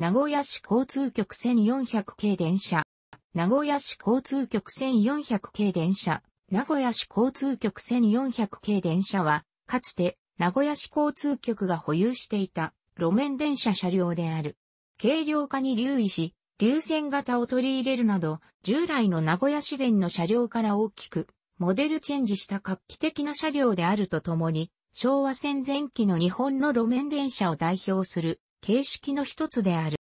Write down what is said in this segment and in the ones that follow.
名古屋市交通局1400系電車。名古屋市交通局1400系電車。名古屋市交通局1400系電車は、かつて名古屋市交通局が保有していた路面電車車両である。軽量化に留意し、流線型を取り入れるなど、従来の名古屋市電の車両から大きく、モデルチェンジした画期的な車両であるとともに、昭和戦前期の日本の路面電車を代表する形式の一つである。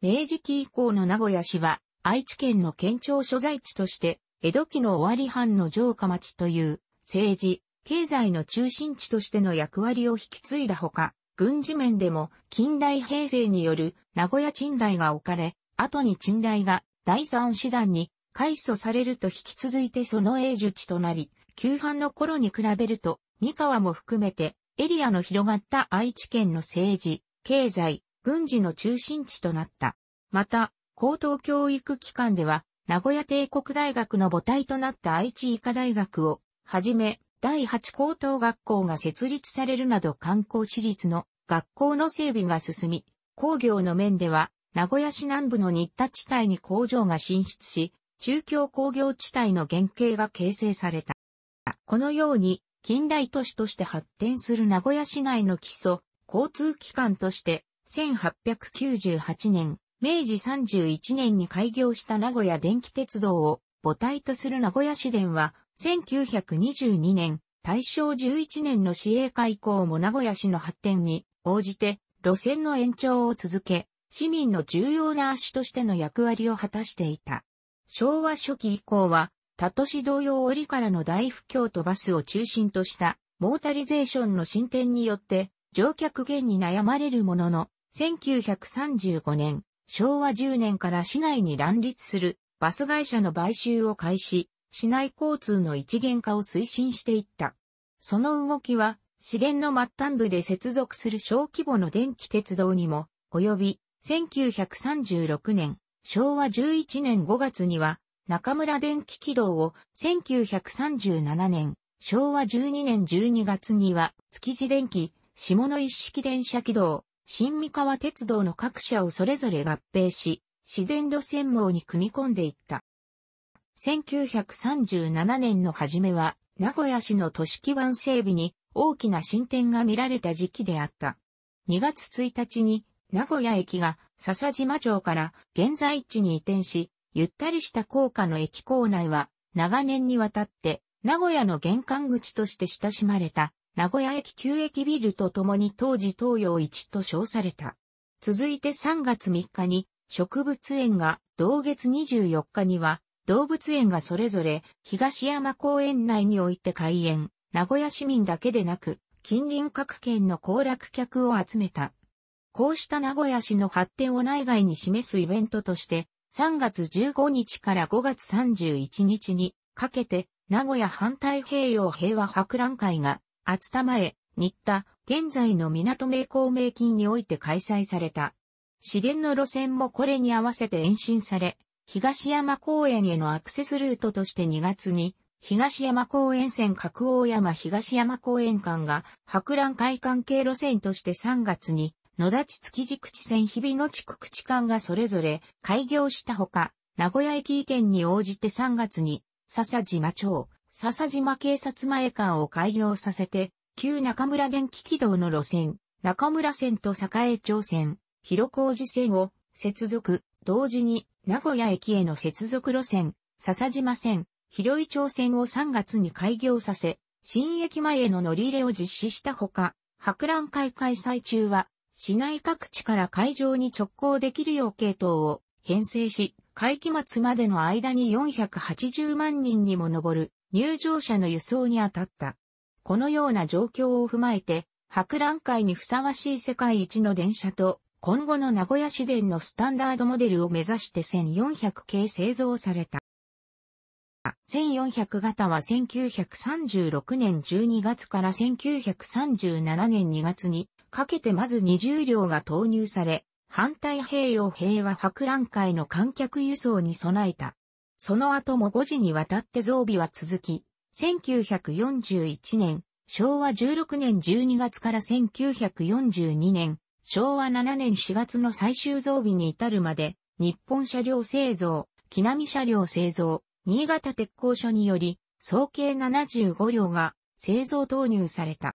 明治期以降の名古屋市は、愛知県の県庁所在地として、江戸期の終わり藩の城下町という、政治、経済の中心地としての役割を引き継いだほか、軍事面でも近代平成による名古屋賃代が置かれ、後に賃代が第三師団に改組されると引き続いてその永住地となり、旧藩の頃に比べると、三河も含めてエリアの広がった愛知県の政治、経済、軍事の中心地となった。また、高等教育機関では、名古屋帝国大学の母体となった愛知医科大学を、はじめ、第8高等学校が設立されるなど観光私立の学校の整備が進み、工業の面では、名古屋市南部の新田地帯に工場が進出し、中京工業地帯の原型が形成された。このように、近代都市として発展する名古屋市内の基礎、交通機関として、1898年、明治31年に開業した名古屋電気鉄道を母体とする名古屋市電は、1922年、大正11年の市営化以降も名古屋市の発展に応じて路線の延長を続け、市民の重要な足としての役割を果たしていた。昭和初期以降は、他都市同様折からの大不況とバスを中心としたモータリゼーションの進展によって乗客減に悩まれるものの、1935年、昭和10年から市内に乱立するバス会社の買収を開始、市内交通の一元化を推進していった。その動きは、資源の末端部で接続する小規模の電気鉄道にも、及び、1936年、昭和11年5月には、中村電気軌道を、1937年、昭和12年12月には、築地電気、下野一式電車軌道、新三河鉄道の各社をそれぞれ合併し、市電路線網に組み込んでいった。1937年の初めは、名古屋市の都市基盤整備に大きな進展が見られた時期であった。2月1日に、名古屋駅が笹島町から現在地に移転し、ゆったりした高架の駅構内は、長年にわたって、名古屋の玄関口として親しまれた、名古屋駅旧駅ビルと共に当時東洋一と称された。続いて3月3日に植物園が、同月24日には動物園がそれぞれ東山公園内において開園。名古屋市民だけでなく、近隣各県の行楽客を集めた。こうした名古屋市の発展を内外に示すイベントとして、3月15日から5月31日にかけて、名古屋反対平洋平和博覧会が厚田前、新田、現在の港名公名金において開催された。市電の路線もこれに合わせて延伸され、東山公園へのアクセスルートとして2月に、東山公園線角大山東山公園間が博覧会関係路線として3月に野立築地口線日比野地区口間がそれぞれ開業したほか、名古屋駅移転に応じて3月に笹島町、笹島警察前館を開業させて、旧中村電気軌道の路線、中村線と栄町線、広小路線を接続、同時に名古屋駅への接続路線、笹島線、広井町線を3月に開業させ、新駅前への乗り入れを実施したほか、博覧会開催中は、市内各地から会場に直行できるよう系統を編成し、会期末までの間に480万人にも上る入場者の輸送に当たった。このような状況を踏まえて、博覧会にふさわしい世界一の電車と、今後の名古屋市電のスタンダードモデルを目指して1400系製造された。1400型は1936年12月から1937年2月にかけてまず20両が投入され、反対平洋平和博覧会の観客輸送に備えたその後も5時にわたって増備は続き、1941年、昭和16年12月から1942年、昭和7年4月の最終増備に至るまで、日本車両製造、木並車両製造、新潟鉄工所により、総計75両が製造投入された。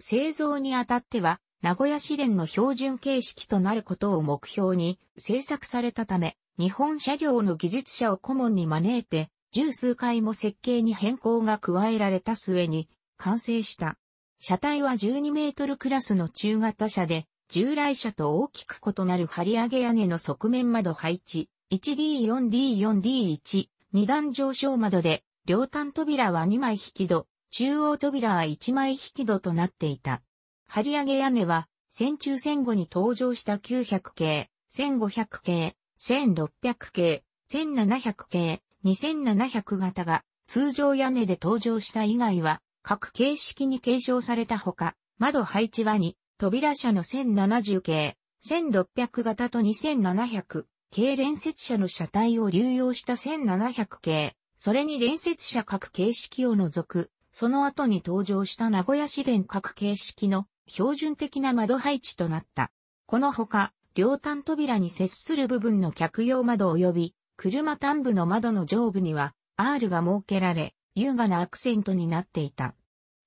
製造にあたっては、名古屋市電の標準形式となることを目標に制作されたため、日本車両の技術者を顧問に招いて、十数回も設計に変更が加えられた末に完成した。車体は12メートルクラスの中型車で、従来車と大きく異なる張り上げ屋根の側面窓配置、1D4D4D1、二段上昇窓で、両端扉は2枚引き戸、中央扉は1枚引き戸となっていた。張り上げ屋根は、戦中戦後に登場した900系、1500系、1600系、1700系、2700型が通常屋根で登場した以外は各形式に継承されたほか、窓配置は2、扉車の1070系、1600型と2700系連接車の車体を流用した1700系、それに連接車各形式を除く、その後に登場した名古屋市電各形式の標準的な窓配置となった。このほか、両端扉に接する部分の客用窓及び、車端部の窓の上部には、R が設けられ、優雅なアクセントになっていた。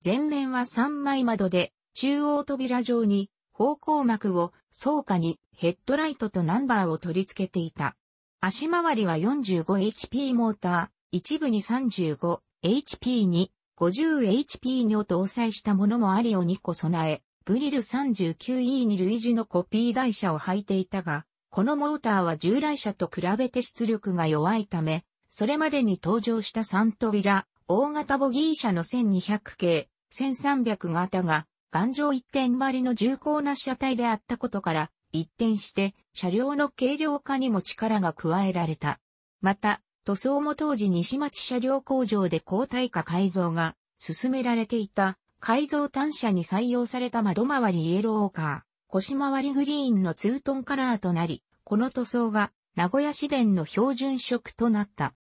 前面は3枚窓で、中央扉上に、方向幕を、倉下に、ヘッドライトとナンバーを取り付けていた。足回りは 45HP モーター、一部に 35HP に 50HP にを搭載したものもありを2個備え、ブリル 39E に類似のコピー台車を履いていたが、このモーターは従来車と比べて出力が弱いため、それまでに登場した3扉、大型ボギー車の1200系、1300型が、頑丈一点張りの重厚な車体であったことから、一転して、車両の軽量化にも力が加えられた。また、塗装も当時西町車両工場で高耐化改造が進められていた改造単車に採用された窓回りイエローカー、腰回りグリーンのツートンカラーとなり、この塗装が名古屋市電の標準色となった。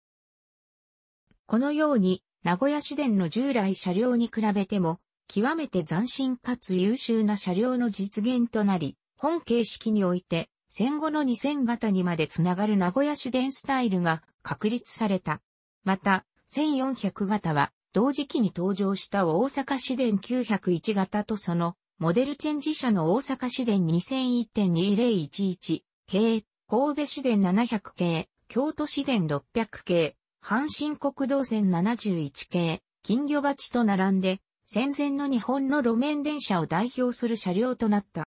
このように、名古屋市電の従来車両に比べても、極めて斬新かつ優秀な車両の実現となり、本形式において、戦後の2000型にまでつながる名古屋市電スタイルが確立された。また、1400型は同時期に登場した大阪市電901型とその、モデルチェンジ車の大阪市電2001.2011系、神戸市電700系、京都市電600系、阪神国道線71系、金魚鉢と並んで、戦前の日本の路面電車を代表する車両となった。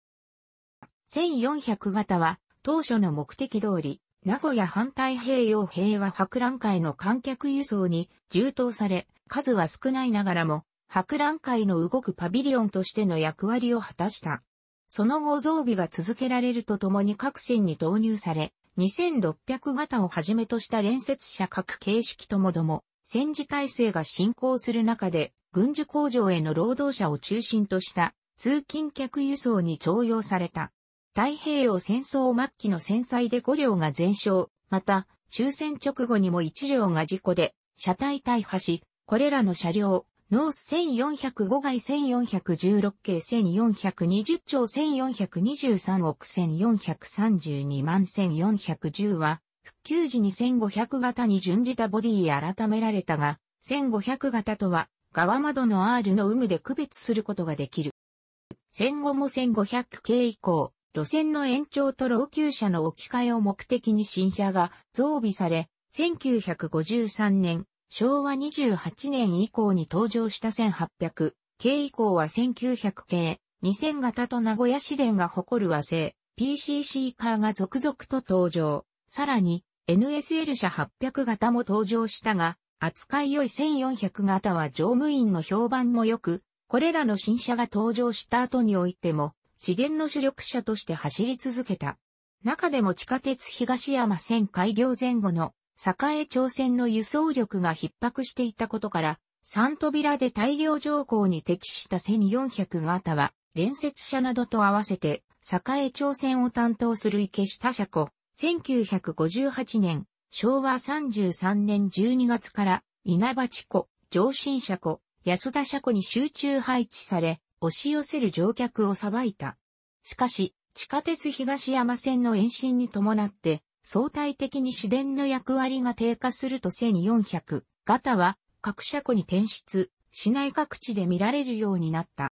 1400型は、当初の目的通り、名古屋反対平洋平和博覧会の観客輸送に充当され、数は少ないながらも、博覧会の動くパビリオンとしての役割を果たした。その後増備が続けられるとともに各線に導入され、2600型をはじめとした連接車各形式ともども、戦時体制が進行する中で、軍需工場への労働者を中心とした通勤客輸送に徴用された。太平洋戦争末期の戦災で5両が全焼、また、終戦直後にも1両が事故で、車体大破し、これらの車両、ノース1405外1416系1420兆1423億1432万1410は、復旧時に1500型に準じたボディ改められたが、1500型とは、側窓の R の有無で区別することができる。戦後も1500系以降、路線の延長と老朽車の置き換えを目的に新車が増備され、1953年、昭和28年以降に登場した1800系以降は1900系、2000型と名古屋市電が誇る和製 PCC カーが続々と登場。さらに NSL 車800型も登場したが、扱い良い1400型は乗務員の評判も良く、これらの新車が登場した後においても、資源の主力車として走り続けた。中でも地下鉄東山線開業前後の栄朝鮮の輸送力が逼迫していたことから、三扉で大量乗降に適した1400型は、連接車などと合わせて、栄朝鮮を担当する池下車庫、1958年、昭和33年12月から、稲葉地庫、上新車庫、安田車庫に集中配置され、押し寄せる乗客をさばいた。しかし、地下鉄東山線の延伸に伴って、相対的に市電の役割が低下すると1400型は各車庫に転出、市内各地で見られるようになった。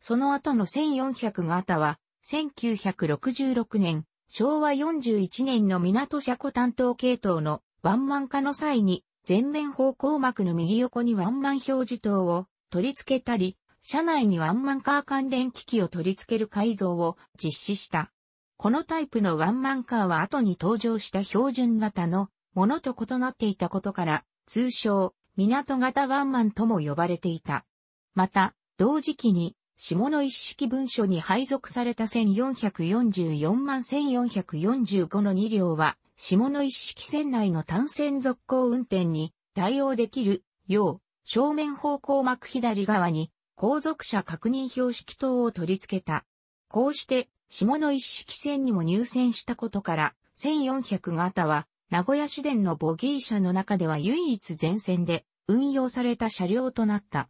その後の1400型は、1966年、昭和41年の港車庫担当系統のワンマン化の際に、前面方向幕の右横にワンマン表示灯を取り付けたり、車内にワンマンカー関連機器を取り付ける改造を実施した。このタイプのワンマンカーは後に登場した標準型のものと異なっていたことから、通称、港型ワンマンとも呼ばれていた。また、同時期に、下の一式文書に配属された1444万1445の2両は、下の一式船内の単線続行運転に対応できるよう、正面方向幕左側に後続車確認標識等を取り付けた。こうして、下の一式戦にも入選したことから、1400型は、名古屋市電のボギー車の中では唯一全線で運用された車両となった。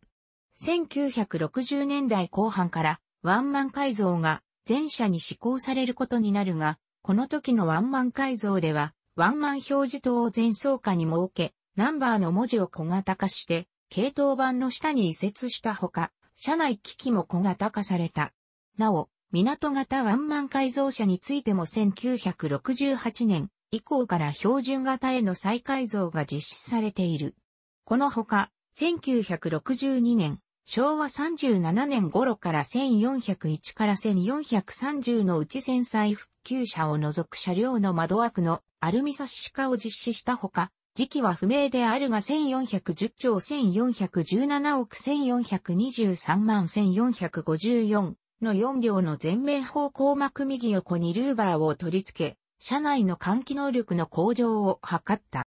1960年代後半からワンマン改造が全車に施行されることになるが、この時のワンマン改造では、ワンマン表示灯を全倉下に設け、ナンバーの文字を小型化して、系統板の下に移設したほか、車内機器も小型化された。なお、港型ワンマン改造車についても1968年以降から標準型への再改造が実施されている。このほか、1962年、昭和37年頃から1401から1430のうち戦災復旧車を除く車両の窓枠のアルミサッシ化を実施したほか、時期は不明であるが1410兆1417億1423万1454の4両の全面方向幕右横にルーバーを取り付け、車内の換気能力の向上を図った。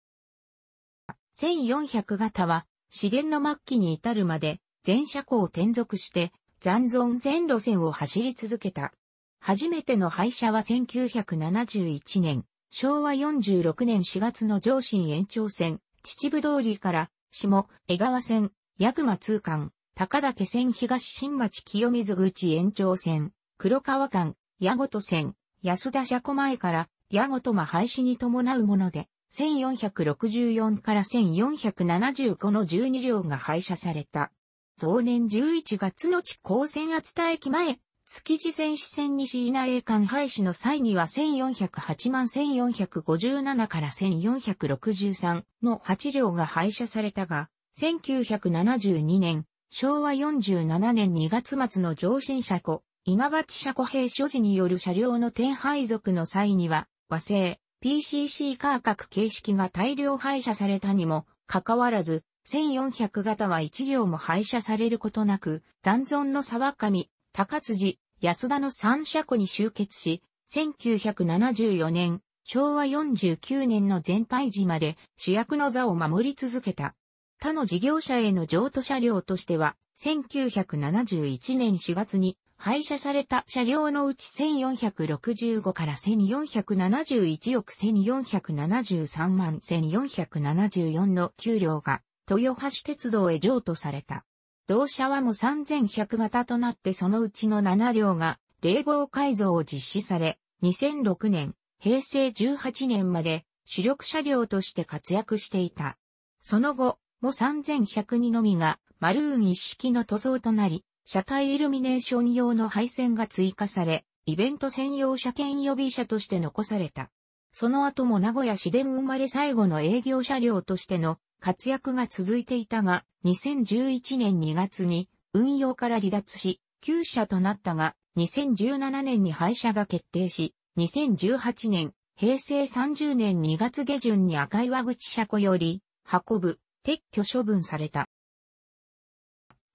1400型は、市電の末期に至るまで、全車庫を転属して、残存全路線を走り続けた。初めての廃車は1971年、昭和46年4月の上信延長線、秩父通りから、下、江川線、八熊通関、高岳線東新町清水口延長線、黒川間、矢後戸線、安田車庫前から矢後と間廃止に伴うもので、1464から1475の12両が廃車された。同年11月の地高線厚田駅前、築地線支線西稲栄間廃止の際には1408万1457から1463の8両が廃車されたが、1972年、昭和47年2月末の上新車庫、稲鉢車庫兵所持による車両の転配属の際には、和製、PCC 価格形式が大量廃車されたにも、かかわらず、1400型は1両も廃車されることなく、残存の沢上、高辻、安田の3車庫に集結し、1974年、昭和49年の全廃時まで主役の座を守り続けた。他の事業者への譲渡車両としては、1971年4月に廃車された車両のうち1465から1471億1473万1474の給料が豊橋鉄道へ譲渡された。同社はも3100型となってそのうちの7両が冷房改造を実施され、2006年、平成18年まで主力車両として活躍していた。その後、も3102のみがマルーン一式の塗装となり、車体イルミネーション用の配線が追加され、イベント専用車検予備車として残された。その後も名古屋市電生まれ最後の営業車両としての活躍が続いていたが、2011年2月に運用から離脱し、旧車となったが、2017年に廃車が決定し、2018年、平成30年2月下旬に赤岩口車庫より、運ぶ、撤去処分された。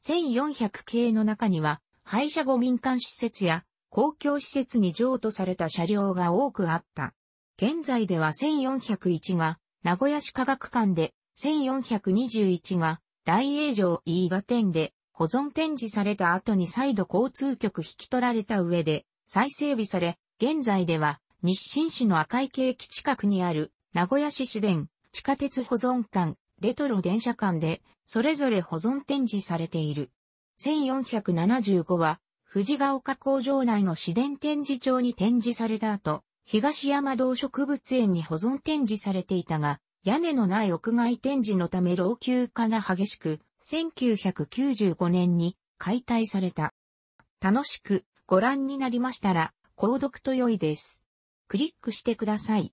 1400系の中には、廃車後民間施設や公共施設に譲渡された車両が多くあった。現在では1401が名古屋市科学館で、1421が大英城飯賀店で保存展示された後に再度交通局引き取られた上で再整備され、現在では日清市の赤池駅近くにある名古屋市市電地下鉄保存館レトロ電車間で、それぞれ保存展示されている。1475は、富士ヶ丘工場内の市電展示場に展示された後、東山道植物園に保存展示されていたが、屋根のない屋外展示のため老朽化が激しく、1995年に解体された。楽しくご覧になりましたら、購読と良いです。クリックしてください。